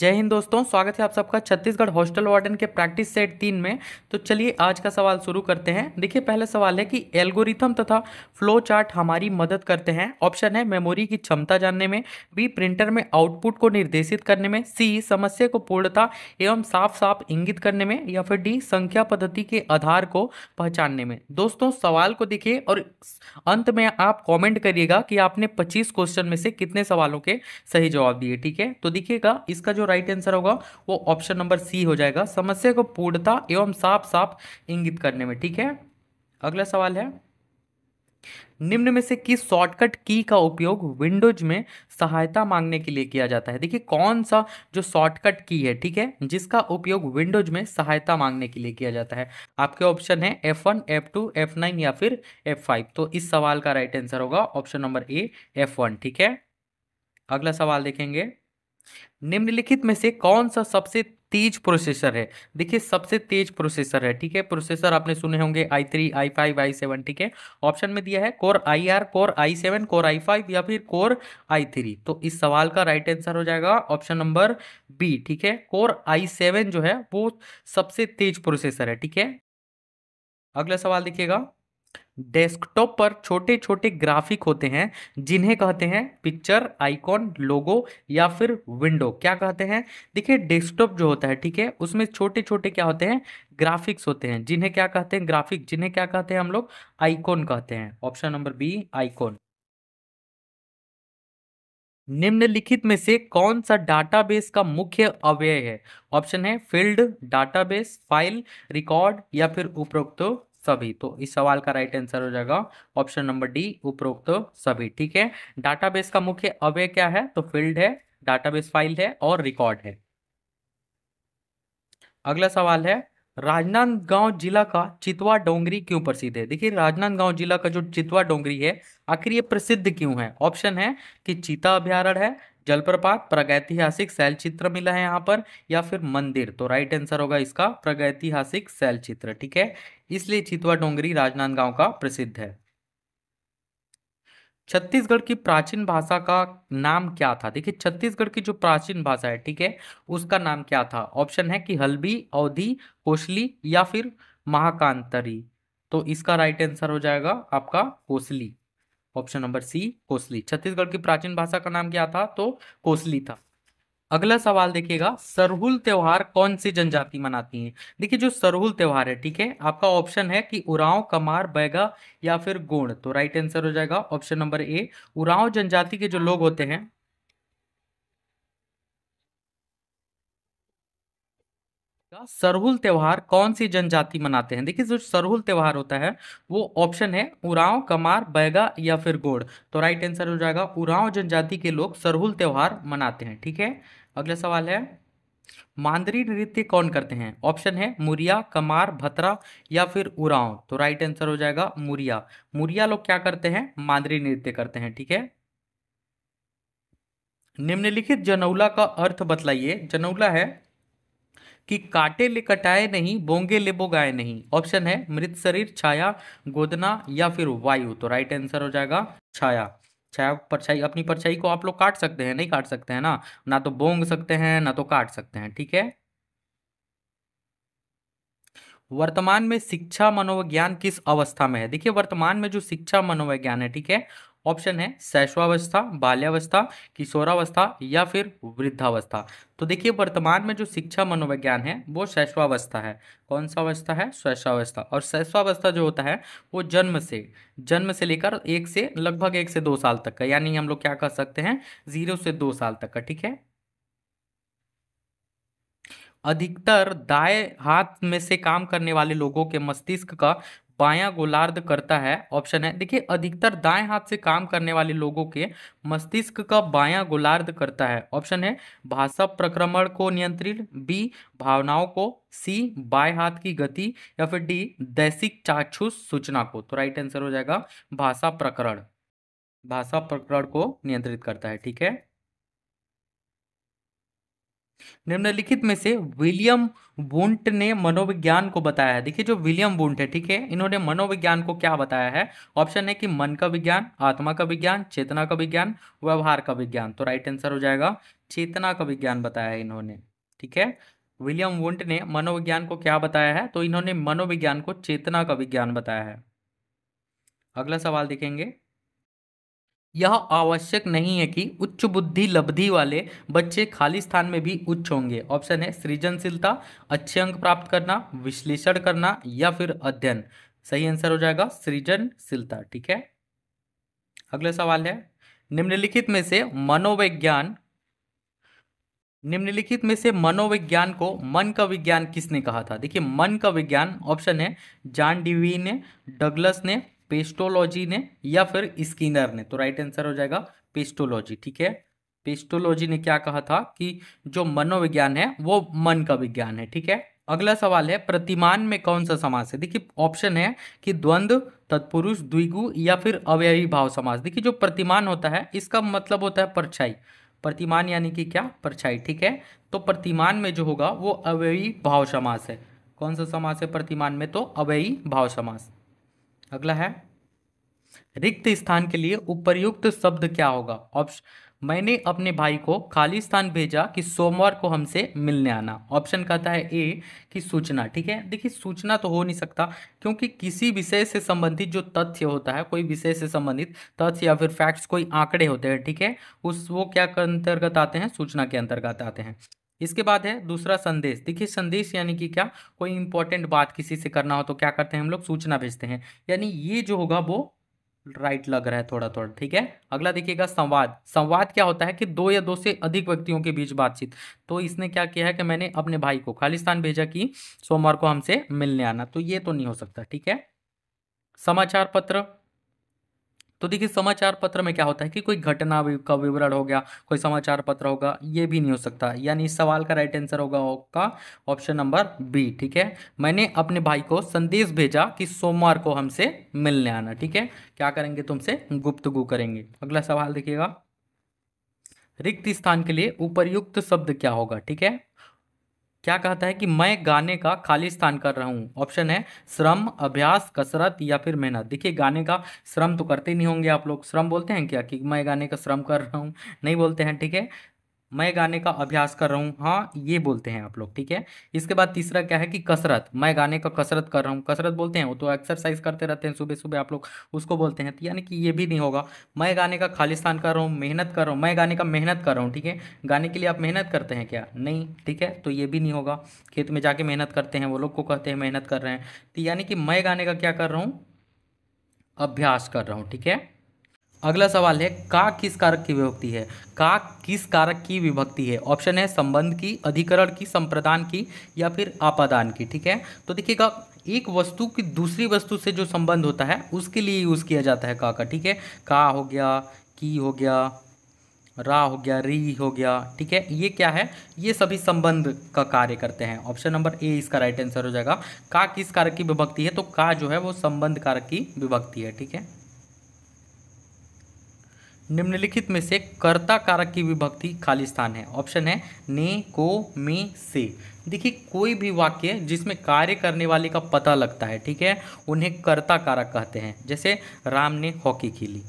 जय हिंद दोस्तों स्वागत है आप सबका छत्तीसगढ़ हॉस्टल वार्डन के प्रैक्टिस सेट तीन में तो चलिए आज का सवाल शुरू करते हैं देखिए पहला सवाल है कि एल्गोरिथम तथा फ्लो चार्ट हमारी मदद करते हैं ऑप्शन है मेमोरी की क्षमता जानने में बी प्रिंटर में आउटपुट को निर्देशित करने में सी समस्या को पूर्णता एवं साफ साफ इंगित करने में या फिर डी संख्या पद्धति के आधार को पहचानने में दोस्तों सवाल को देखिए और अंत में आप कॉमेंट करिएगा कि आपने पच्चीस क्वेश्चन में से कितने सवालों के सही जवाब दिए ठीक है तो देखिएगा इसका जो राइट आंसर होगा वो ऑप्शन नंबर सी हो जाएगा समस्या को पूर्णता एवं साफ साफ इंगित करने में ठीक है अगला सवाल है निम्न में से किस शॉर्टकट की का उपयोग विंडोज में सहायता मांगने के लिए किया जाता है देखिए कौन सा जो शॉर्टकट की है ठीक है जिसका उपयोग विंडोज में सहायता मांगने के लिए किया जाता है आपके ऑप्शन है F1, F2, F9 या फिर F5 तो इस सवाल का राइट आंसर होगा ऑप्शन नंबर ए F1 ठीक है अगला सवाल देखेंगे निम्नलिखित में से कौन सा सबसे तेज प्रोसेसर है देखिए सबसे तेज प्रोसेसर है ठीक है प्रोसेसर आपने सुने होंगे I three I five I seven ठीक है ऑप्शन में दिया है core I R core I seven core I five या फिर कोर आई थ्री तो इस सवाल का राइट आंसर हो जाएगा ऑप्शन नंबर बी ठीक है कोर आई सेवन जो है वो सबसे तेज प्रोसेसर है ठीक है अगला सवाल देखिएगा डेस्कटॉप पर छोटे छोटे ग्राफिक होते हैं जिन्हें कहते हैं पिक्चर आइकॉन लोगो या फिर विंडो क्या कहते हैं देखिए डेस्कटॉप जो होता है ठीक है उसमें छोटे छोटे क्या होते हैं ग्राफिक्स होते हैं जिन्हें क्या कहते हैं ग्राफिक जिन्हें क्या कहते हैं हम लोग आइकॉन कहते हैं ऑप्शन नंबर बी आइकॉन निम्नलिखित में से कौन सा डाटाबेस का मुख्य अव्यय है ऑप्शन है फील्ड डाटाबेस फाइल रिकॉर्ड या फिर उपरोक्त सभी तो इस सवाल का राइट आंसर हो जाएगा ऑप्शन नंबर डी उपरोक्त तो सभी ठीक है डाटाबेस का मुख्य अवय क्या है तो फील्ड है डाटाबेस फाइल है और रिकॉर्ड है अगला सवाल है राजनांदगांव जिला का चितवा डोंगरी क्यों प्रसिद्ध है देखिए राजनांदगांव जिला का जो चितवा डोंगरी है आखिर ये प्रसिद्ध क्यों है ऑप्शन है कि चीता अभ्यारण है जलप्रपात प्रगैतिहासिक शैल चित्र मिला है यहाँ पर या फिर मंदिर तो राइट आंसर होगा इसका प्रगैतिहासिक शैल चित्र ठीक है इसलिए चितवा डोंगरी राजनांदगांव का प्रसिद्ध है छत्तीसगढ़ की प्राचीन भाषा का नाम क्या था देखिए छत्तीसगढ़ की जो प्राचीन भाषा है ठीक है उसका नाम क्या था ऑप्शन है कि हल्बी अवधि कोसली या फिर महाकांतरी तो इसका राइट आंसर हो जाएगा आपका Kosli option number C Kosli Chhattisgarh की प्राचीन भाषा का नाम क्या था तो कोसली था अगला सवाल देखिएगा सरहुल त्योहार कौन सी जनजाति मनाती है देखिए जो सरहुल त्योहार है ठीक है आपका ऑप्शन है कि उराव कमार बैगा या फिर गोण तो राइट आंसर हो जाएगा ऑप्शन नंबर ए उराव जनजाति के जो लोग होते हैं का सरहुल त्यौहार कौन सी जनजाति मनाते हैं देखिए जो सरहुल त्यौहार होता है वो ऑप्शन है उराव कमार बैगा या फिर गोड़ तो राइट आंसर हो जाएगा उराव जनजाति के लोग सरहुल त्यौहार मनाते हैं ठीक है अगला सवाल है मांदरी नृत्य कौन करते हैं ऑप्शन है मुरिया कमार भतरा या फिर उराव तो राइट आंसर हो जाएगा मुरिया मुरिया लोग क्या करते हैं मांदरी नृत्य करते हैं ठीक है निम्नलिखित जनौला का अर्थ बतलाइए जनौला है कि काटे ले कटाए नहीं बोंगे ले बोगाए नहीं ऑप्शन है मृत शरीर छाया गोदना या फिर वायु तो राइट आंसर हो जाएगा छाया छाया परछाई अपनी परछाई को आप लोग काट सकते हैं नहीं काट सकते हैं ना ना तो बोंग सकते हैं ना तो काट सकते हैं ठीक है वर्तमान में शिक्षा मनोविज्ञान किस अवस्था में है देखिए वर्तमान में जो शिक्षा मनोविज्ञान है ठीक है ऑप्शन है शैशवावस्था बाल्यावस्था किशोरावस्था या फिर वृद्धावस्था तो देखिए वर्तमान में जो शिक्षा मनोविज्ञान है वो शैशवावस्था है कौन सा अवस्था है शैशवावस्था और शैशवावस्था जो होता है वो जन्म से जन्म से लेकर एक से लगभग एक से दो साल तक का यानी हम लोग क्या कर सकते हैं जीरो से दो साल तक का ठीक है अधिकतर दाएं हाथ में से काम करने वाले लोगों के मस्तिष्क का बायां गोलार्ध करता है ऑप्शन है देखिए अधिकतर दाएं हाथ से काम करने वाले लोगों के मस्तिष्क का बायां गोलार्ध करता है ऑप्शन है भाषा प्रक्रमण को नियंत्रित बी भावनाओं को सी बाएं हाथ की गति या फिर डी दैसिक चाक्षुष सूचना को तो राइट आंसर हो जाएगा भाषा प्रकरण भाषा प्रकरण को नियंत्रित करता है ठीक है निम्नलिखित में से विलियम वुंट ने मनोविज्ञान को बताया है देखिए जो विलियम वुंट है ठीक है इन्होंने मनोविज्ञान को क्या बताया है ऑप्शन है कि मन का विज्ञान आत्मा का विज्ञान चेतना का विज्ञान व्यवहार का विज्ञान तो राइट आंसर हो जाएगा चेतना का विज्ञान बताया है इन्होंने ठीक है विलियम वुंट ने मनोविज्ञान को क्या बताया है तो इन्होंने मनोविज्ञान को चेतना का विज्ञान बताया है अगला सवाल देखेंगे यह आवश्यक नहीं है कि उच्च बुद्धि लब्धि वाले बच्चे खाली स्थान में भी उच्च होंगे ऑप्शन है सृजनशीलता अच्छे अंक प्राप्त करना विश्लेषण करना या फिर अध्ययन सही आंसर हो जाएगा सृजनशीलता ठीक है अगला सवाल है निम्नलिखित में से मनोविज्ञान निम्नलिखित में से मनोविज्ञान को मन का विज्ञान किसने कहा था देखिए मन का विज्ञान ऑप्शन है जॉन डीवी ने डगलस ने पेस्टोलॉजी ने या फिर स्किनर ने तो राइट आंसर हो जाएगा पेस्टोलॉजी ठीक है पेस्टोलॉजी ने क्या कहा था कि जो मनोविज्ञान है वो मन का विज्ञान है ठीक है अगला सवाल है प्रतिमान में कौन सा समास है देखिए ऑप्शन है कि द्वंद्व तत्पुरुष द्विगु या फिर अव्ययी भाव समास देखिए जो प्रतिमान होता है इसका मतलब होता है परछाई प्रतिमान यानी कि क्या परछाई ठीक है तो प्रतिमान में जो होगा वो अव्ययी भाव समास है कौन सा समास है प्रतिमान में तो अव्ययी भाव समास अगला है रिक्त स्थान के लिए उपयुक्त शब्द क्या होगा ऑप्शन मैंने अपने भाई को खाली स्थान भेजा कि सोमवार को हमसे मिलने आना ऑप्शन कहता है ए कि सूचना ठीक है देखिए सूचना तो हो नहीं सकता क्योंकि किसी विषय से संबंधित जो तथ्य होता है कोई विषय से संबंधित तथ्य या फिर फैक्ट्स कोई आंकड़े होते हैं ठीक है उस वो क्या अंतर्गत आते हैं सूचना के अंतर्गत आते हैं इसके बाद है दूसरा संदेश देखिए संदेश यानी कि क्या कोई इंपॉर्टेंट बात किसी से करना हो तो क्या करते हैं हम लोग सूचना भेजते हैं यानी ये जो होगा वो राइट लग रहा है थोड़ा थोड़ा ठीक है अगला देखिएगा संवाद संवाद क्या होता है कि दो या दो से अधिक व्यक्तियों के बीच बातचीत तो इसने क्या किया है कि मैंने अपने भाई को खालिस्तान भेजा कि सोमवार को हमसे मिलने आना तो ये तो नहीं हो सकता ठीक है समाचार पत्र तो देखिए समाचार पत्र में क्या होता है कि कोई घटना का विवरण हो गया कोई समाचार पत्र होगा ये भी नहीं हो सकता यानी सवाल का राइट आंसर होगा आपका ऑप्शन नंबर बी ठीक है मैंने अपने भाई को संदेश भेजा कि सोमवार को हमसे मिलने आना ठीक है क्या करेंगे तुमसे गुप्तगु करेंगे अगला सवाल देखिएगा रिक्त स्थान के लिए उपयुक्त शब्द क्या होगा ठीक है क्या कहता है कि मैं गाने का खाली स्थान कर रहा हूँ ऑप्शन है श्रम अभ्यास कसरत या फिर मेहनत देखिए गाने का श्रम तो करते नहीं होंगे आप लोग श्रम बोलते हैं क्या कि मैं गाने का श्रम कर रहा हूँ नहीं बोलते हैं ठीक है मैं गाने का अभ्यास कर रहा हूँ हाँ ये बोलते हैं आप लोग ठीक है इसके बाद तीसरा क्या है कि कसरत मैं गाने का कसरत कर रहा हूँ कसरत बोलते हैं वो तो एक्सरसाइज करते रहते हैं सुबह सुबह आप लोग उसको बोलते हैं तो यानी कि ये भी नहीं होगा मैं गाने का खालिस्तान कर रहा हूँ मेहनत कर रहा हूँ मैं गाने का मेहनत कर रहा हूँ ठीक है गाने के लिए आप मेहनत करते हैं क्या नहीं ठीक है तो ये भी नहीं होगा खेत में जाके मेहनत करते हैं वो लोग को कहते हैं मेहनत कर रहे हैं तो यानी कि मैं गाने का क्या कर रहा हूँ अभ्यास कर रहा हूँ ठीक है अगला सवाल है का किस कारक की विभक्ति है का किस कारक की विभक्ति है ऑप्शन है संबंध की अधिकरण की संप्रदान की या फिर आपादान की ठीक है तो देखिएगा एक वस्तु की दूसरी वस्तु से जो संबंध होता है उसके लिए यूज़ किया जाता है का का ठीक है का हो गया की हो गया रा हो गया री हो गया ठीक है ये क्या है ये सभी संबंध का कार्य करते हैं ऑप्शन नंबर ए इसका राइट आंसर हो जाएगा का किस कारक की विभक्ति है तो का जो है वो संबंध कारक की विभक्ति है ठीक है निम्नलिखित में से कर्ता कारक की विभक्ति खाली स्थान है ऑप्शन है ने को मे से देखिए कोई भी वाक्य जिसमें कार्य करने वाले का पता लगता है ठीक है उन्हें कर्ता कारक कहते हैं जैसे राम ने हॉकी खेली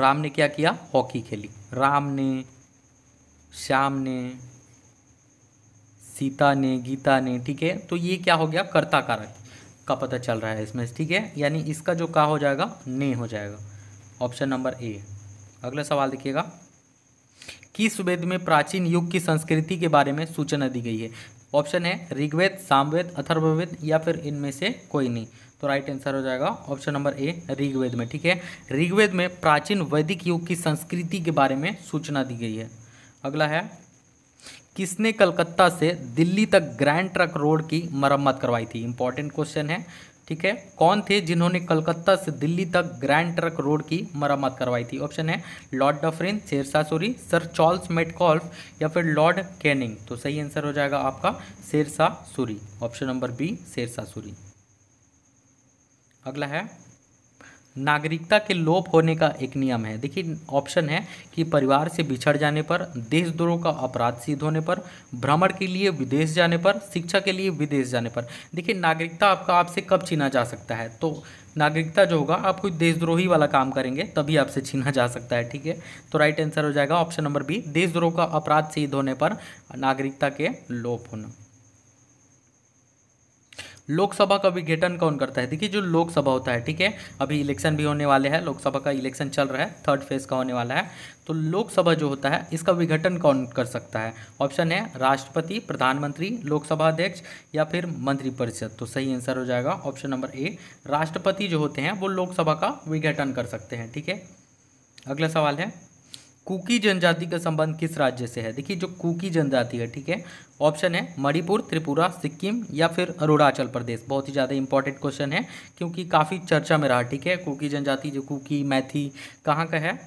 राम ने क्या किया हॉकी खेली राम ने श्याम ने सीता ने गीता ने ठीक है तो ये क्या हो गया कर्ता कारक का पता चल रहा है इसमें ठीक है यानी इसका जो का हो जाएगा ने हो जाएगा ऑप्शन नंबर ए अगला सवाल देखिएगा किस वेद में प्राचीन युग की संस्कृति के बारे में सूचना दी गई है ऑप्शन है ऋग्वेद सामवेद अथर्ववेद या फिर इनमें से कोई नहीं तो राइट आंसर हो जाएगा ऑप्शन नंबर ए ऋग्वेद में ठीक है ऋग्वेद में प्राचीन वैदिक युग की संस्कृति के बारे में सूचना दी गई है अगला है किसने कलकत्ता से दिल्ली तक ग्रैंड ट्रक रोड की मरम्मत करवाई थी इंपॉर्टेंट क्वेश्चन है ठीक है कौन थे जिन्होंने कलकत्ता से दिल्ली तक ग्रैंड ट्रक रोड की मरम्मत करवाई थी ऑप्शन है Lord Dufferin Sher Shah Suri sir Charles Metcalfe या फिर लॉर्ड कैनिंग तो सही आंसर हो जाएगा आपका Sher Shah Suri option number B Sher Shah Suri अगला है नागरिकता के लोप होने का एक नियम है देखिए ऑप्शन है कि परिवार से बिछड़ जाने पर देशद्रोह का अपराध सिद्ध होने पर भ्रमण के लिए विदेश जाने पर शिक्षा के लिए विदेश जाने पर देखिए नागरिकता आपका आपसे कब छीना जा सकता है तो नागरिकता जो होगा आप कोई देशद्रोही वाला काम करेंगे तभी आपसे छीना जा सकता है ठीक है तो राइट आंसर हो जाएगा ऑप्शन नंबर बी देशद्रोह का अपराध सिद्ध होने पर नागरिकता के लोप होना लोकसभा का विघटन कौन करता है देखिए जो लोकसभा होता है ठीक है अभी इलेक्शन भी होने वाले हैं लोकसभा का इलेक्शन चल रहा है थर्ड फेज का होने वाला है तो लोकसभा जो होता है इसका विघटन कौन कर सकता है ऑप्शन है राष्ट्रपति प्रधानमंत्री लोकसभा अध्यक्ष या फिर मंत्रिपरिषद तो सही आंसर हो जाएगा ऑप्शन नंबर ए राष्ट्रपति जो होते हैं वो लोकसभा का विघटन कर सकते हैं ठीक है अगला सवाल है कुकी जनजाति का संबंध किस राज्य से है देखिए जो कुकी जनजाति है ठीक है ऑप्शन है मणिपुर त्रिपुरा सिक्किम या फिर अरुणाचल प्रदेश बहुत ही ज़्यादा इंपॉर्टेंट क्वेश्चन है क्योंकि काफ़ी चर्चा में रहा ठीक है कुकी जनजाति जो कुकी मैथी कहाँ का है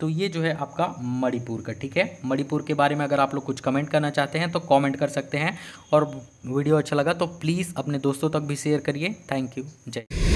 तो ये जो है आपका मणिपुर का ठीक है मणिपुर के बारे में अगर आप लोग कुछ कमेंट करना चाहते हैं तो कॉमेंट कर सकते हैं और वीडियो अच्छा लगा तो प्लीज़ अपने दोस्तों तक भी शेयर करिए थैंक यू जय